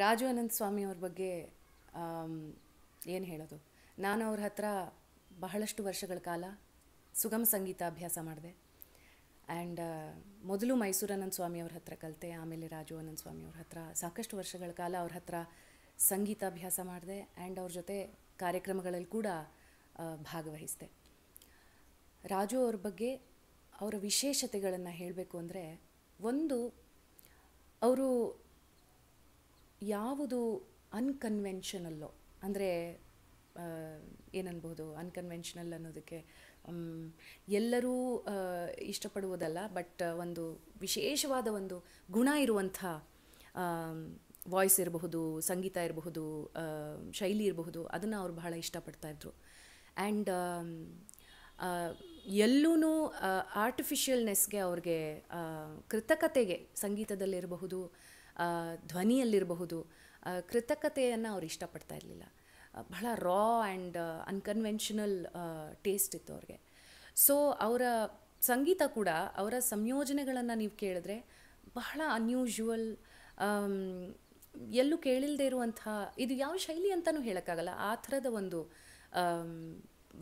ರಾಜು ಅನಂತ ಸ್ವಾಮಿ ಅವ್ರ ಬಗ್ಗೆ ಏನು ಹೇಳೋದು ನಾನು ಅವ್ರ ಹತ್ರ ಬಹಳಷ್ಟು ವರ್ಷಗಳ ಕಾಲ ಸುಗಮ ಸಂಗೀತ ಅಭ್ಯಾಸ ಮಾಡಿದೆ ಆ್ಯಂಡ್ ಮೊದಲು ಮೈಸೂರು ಅನಂತ ಸ್ವಾಮಿ ಅವ್ರ ಹತ್ರ ಕಲಿತೆ ಆಮೇಲೆ ರಾಜು ಅನಂತ ಸ್ವಾಮಿ ಅವ್ರ ಹತ್ರ ಸಾಕಷ್ಟು ವರ್ಷಗಳ ಕಾಲ ಅವ್ರ ಹತ್ರ ಸಂಗೀತಾಭ್ಯಾಸ ಮಾಡಿದೆ ಆ್ಯಂಡ್ ಅವ್ರ ಜೊತೆ ಕಾರ್ಯಕ್ರಮಗಳಲ್ಲಿ ಕೂಡ ಭಾಗವಹಿಸಿದೆ ರಾಜು ಅವ್ರ ಬಗ್ಗೆ ಅವರ ವಿಶೇಷತೆಗಳನ್ನು ಹೇಳಬೇಕು ಅಂದರೆ ಒಂದು ಅವರು ಯಾವುದು ಅನ್ಕನ್ವೆನ್ಷನಲ್ಲೋ ಅಂದರೆ ಏನನ್ಬೋದು ಅನ್ಕನ್ವೆನ್ಷನಲ್ ಅನ್ನೋದಕ್ಕೆ ಎಲ್ಲರೂ ಇಷ್ಟಪಡುವುದಲ್ಲ ಬಟ್ ಒಂದು ವಿಶೇಷವಾದ ಒಂದು ಗುಣ ಇರುವಂಥ ವಾಯ್ಸ್ ಇರಬಹುದು ಸಂಗೀತ ಇರಬಹುದು ಶೈಲಿ ಇರಬಹುದು ಅದನ್ನು ಅವ್ರು ಬಹಳ ಇಷ್ಟಪಡ್ತಾಯಿದ್ರು ಆ್ಯಂಡ್ ಎಲ್ಲೂ ಆರ್ಟಿಫಿಷಿಯಲ್ನೆಸ್ಗೆ ಅವ್ರಿಗೆ ಕೃತಕತೆಗೆ ಸಂಗೀತದಲ್ಲಿರಬಹುದು ಧ್ವನಿಯಲ್ಲಿರಬಹುದು ಕೃತಕತೆಯನ್ನು ಅವ್ರು ಇಷ್ಟಪಡ್ತಾ ಇರಲಿಲ್ಲ ಬಹಳ ರಾ ಆ್ಯಂಡ್ ಅನ್ಕನ್ವೆನ್ಷನಲ್ ಟೇಸ್ಟ್ ಇತ್ತು ಅವ್ರಿಗೆ ಸೊ ಅವರ ಸಂಗೀತ ಕೂಡ ಅವರ ಸಂಯೋಜನೆಗಳನ್ನು ನೀವು ಕೇಳಿದ್ರೆ ಬಹಳ ಅನ್ಯೂಶುವಲ್ ಎಲ್ಲೂ ಕೇಳಿಲ್ಲದೆ ಇರುವಂತಹ ಇದು ಯಾವ ಶೈಲಿ ಅಂತಲೂ ಹೇಳೋಕ್ಕಾಗಲ್ಲ ಆ ಥರದ ಒಂದು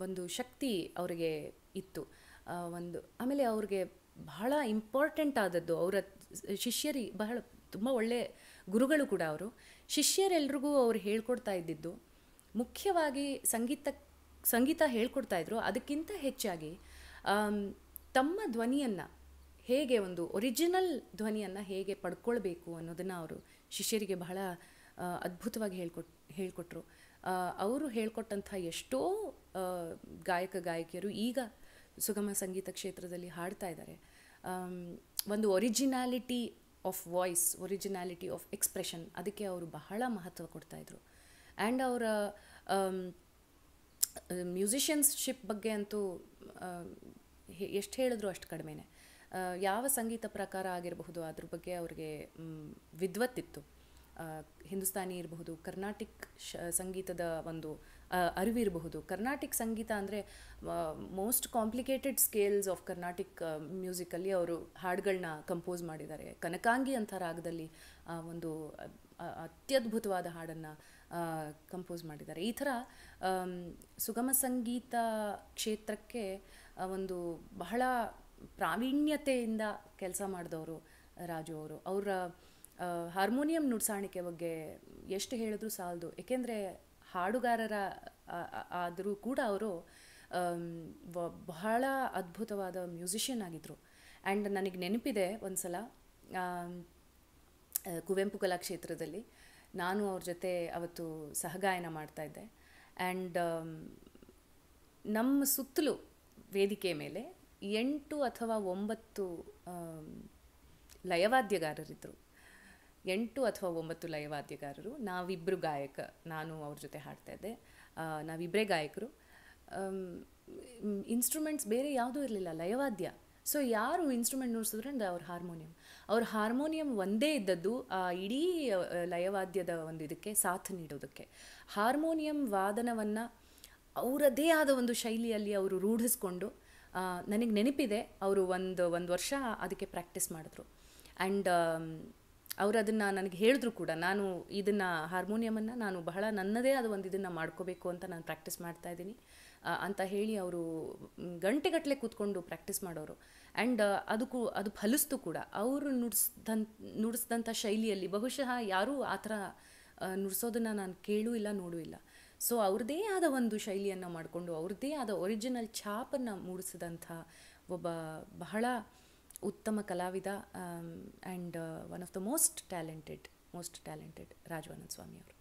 ಒಂದು ಶಕ್ತಿ ಅವರಿಗೆ ಇತ್ತು ಒಂದು ಆಮೇಲೆ ಅವ್ರಿಗೆ ಬಹಳ ಇಂಪಾರ್ಟೆಂಟ್ ಆದದ್ದು ಅವರ ಶಿಷ್ಯರಿ ಬಹಳ ತುಂಬ ಒಳ್ಳೆಯ ಗುರುಗಳು ಕೂಡ ಅವರು ಶಿಷ್ಯರೆಲ್ರಿಗೂ ಅವರು ಹೇಳ್ಕೊಡ್ತಾ ಇದ್ದಿದ್ದು ಮುಖ್ಯವಾಗಿ ಸಂಗೀತ ಸಂಗೀತ ಹೇಳ್ಕೊಡ್ತಾ ಅದಕ್ಕಿಂತ ಹೆಚ್ಚಾಗಿ ತಮ್ಮ ಧ್ವನಿಯನ್ನು ಹೇಗೆ ಒಂದು ಒರಿಜಿನಲ್ ಧ್ವನಿಯನ್ನು ಹೇಗೆ ಪಡ್ಕೊಳ್ಬೇಕು ಅನ್ನೋದನ್ನು ಅವರು ಶಿಷ್ಯರಿಗೆ ಬಹಳ ಅದ್ಭುತವಾಗಿ ಹೇಳ್ಕೊಟ್ ಹೇಳ್ಕೊಟ್ರು ಅವರು ಹೇಳ್ಕೊಟ್ಟಂಥ ಎಷ್ಟೋ ಗಾಯಕ ಗಾಯಕಿಯರು ಈಗ ಸುಗಮ ಸಂಗೀತ ಕ್ಷೇತ್ರದಲ್ಲಿ ಹಾಡ್ತಾ ಇದ್ದಾರೆ Um, ಒಂದು originality of voice originality of expression ಅದಕ್ಕೆ ಅವರು ಬಹಳ ಮಹತ್ವ ಕೊಡ್ತಾಯಿದ್ರು ಆ್ಯಂಡ್ ಅವರ ಮ್ಯೂಸಿಷಿಯನ್ಸ್ಶಿಪ್ ಬಗ್ಗೆ ಅಂತೂ um, ಎಷ್ಟು ಹೇಳಿದ್ರು ಅಷ್ಟು ಕಡಿಮೆನೆ ಯಾವ ಸಂಗೀತ ಪ್ರಕಾರ ಆಗಿರಬಹುದು ಅದ್ರ ಬಗ್ಗೆ ಅವ್ರಿಗೆ ವಿದ್ವತ್ತಿತ್ತು ಹಿಂದೂಸ್ತಾನಿ ಇರಬಹುದು ಕರ್ನಾಟಿಕ್ ಶ ಸಂಗೀತದ ಒಂದು ಅರಿವಿರಬಹುದು ಕರ್ನಾಟಿಕ್ ಸಂಗೀತ ಅಂದರೆ most complicated scales of Carnatic musically ಅವರು ಹಾಡುಗಳನ್ನ ಕಂಪೋಸ್ ಮಾಡಿದ್ದಾರೆ ಕನಕಾಂಗಿ ಅಂಥ ರಾಗದಲ್ಲಿ ಒಂದು ಅತ್ಯದ್ಭುತವಾದ ಹಾಡನ್ನು ಕಂಪೋಸ್ ಮಾಡಿದ್ದಾರೆ ಈ ಥರ ಸುಗಮ ಸಂಗೀತ ಕ್ಷೇತ್ರಕ್ಕೆ ಒಂದು ಬಹಳ ಪ್ರಾವೀಣ್ಯತೆಯಿಂದ ಕೆಲಸ ಮಾಡಿದವರು ರಾಜು ಅವರು ಅವರ ಹಾರ್ಮೋನಿಯಂ ನುಡ್ಸಾಣಿಕೆ ಬಗ್ಗೆ ಎಷ್ಟು ಹೇಳಿದ್ರು ಸಾಲದು ಏಕೆಂದರೆ ಹಾಡುಗಾರರ ಆದರೂ ಕೂಡ ಅವರು ಬಹಳ ಅದ್ಭುತವಾದ ಮ್ಯೂಸಿಷಿಯನ್ ಆಗಿದ್ದರು ಆ್ಯಂಡ್ ನನಗೆ ನೆನಪಿದೆ ಒಂದು ಸಲ ಕುವೆಂಪು ಕಲಾಕ್ಷೇತ್ರದಲ್ಲಿ ನಾನು ಅವ್ರ ಜೊತೆ ಅವತ್ತು ಸಹಗಾಯನ ಮಾಡ್ತಾಯಿದ್ದೆ ಆ್ಯಂಡ್ ನಮ್ಮ ಸುತ್ತಲೂ ವೇದಿಕೆ ಮೇಲೆ ಎಂಟು ಅಥವಾ ಒಂಬತ್ತು ಲಯವಾದ್ಯಗಾರರಿದ್ದರು ಎಂಟು ಅಥವಾ ಒಂಬತ್ತು ಲಯವಾದ್ಯಗಾರರು ನಾವಿಬ್ಬರು ಗಾಯಕ ನಾನು ಅವ್ರ ಜೊತೆ ಹಾಡ್ತಾ ಇದ್ದೆ ನಾವಿಬ್ಬರೇ ಗಾಯಕರು ಇನ್ಸ್ಟ್ರೂಮೆಂಟ್ಸ್ ಬೇರೆ ಯಾವುದೂ ಇರಲಿಲ್ಲ ಲಯವಾದ್ಯ ಸೊ ಯಾರು ಇನ್ಸ್ಟ್ರೂಮೆಂಟ್ ನೋಡಿಸಿದ್ರೆ ಅಂದರೆ ಅವ್ರ ಹಾರ್ಮೋನಿಯಂ ಅವ್ರ ಹಾರ್ಮೋನಿಯಂ ಒಂದೇ ಇದ್ದದ್ದು ಆ ಇಡೀ ಲಯವಾದ್ಯದ ಒಂದು ಇದಕ್ಕೆ ಸಾಥ್ ನೀಡೋದಕ್ಕೆ ಹಾರ್ಮೋನಿಯಂ ವಾದನವನ್ನು ಅವರದೇ ಆದ ಒಂದು ಶೈಲಿಯಲ್ಲಿ ಅವರು ರೂಢಿಸ್ಕೊಂಡು ನನಗೆ ನೆನಪಿದೆ ಅವರು ಒಂದು ಒಂದು ವರ್ಷ ಅದಕ್ಕೆ ಪ್ರ್ಯಾಕ್ಟೀಸ್ ಮಾಡಿದ್ರು ಆ್ಯಂಡ್ ಅವರು ಅದನ್ನು ನನಗೆ ಹೇಳಿದ್ರು ಕೂಡ ನಾನು ಇದನ್ನು ಹಾರ್ಮೋನಿಯಮನ್ನು ನಾನು ಬಹಳ ನನ್ನದೇ ಅದು ಒಂದು ಇದನ್ನು ಮಾಡ್ಕೋಬೇಕು ಅಂತ ನಾನು ಪ್ರಾಕ್ಟೀಸ್ ಮಾಡ್ತಾ ಇದ್ದೀನಿ ಅಂತ ಹೇಳಿ ಅವರು ಗಂಟೆಗಟ್ಟಲೆ ಕೂತ್ಕೊಂಡು ಪ್ರಾಕ್ಟೀಸ್ ಮಾಡೋರು ಆ್ಯಂಡ್ ಅದಕ್ಕೂ ಅದು ಫಲಿಸ್ತು ಕೂಡ ಅವರು ನುಡಿಸ್ದಂ ನುಡಿಸಿದಂಥ ಶೈಲಿಯಲ್ಲಿ ಬಹುಶಃ ಯಾರೂ ಆ ಥರ ನುಡಿಸೋದನ್ನು ನಾನು ಕೇಳೂ ಇಲ್ಲ ನೋಡೂ ಇಲ್ಲ ಸೊ ಅವ್ರದ್ದೇ ಆದ ಒಂದು ಶೈಲಿಯನ್ನು ಮಾಡಿಕೊಂಡು ಅವ್ರದ್ದೇ ಆದ ಒರಿಜಿನಲ್ ಛಾಪನ್ನು ಮೂಡಿಸಿದಂಥ ಒಬ್ಬ ಬಹಳ ಉತ್ತಮ ಕಲಾವಿದ and one of the most talented most talented Rajavananda Swami ಅವರು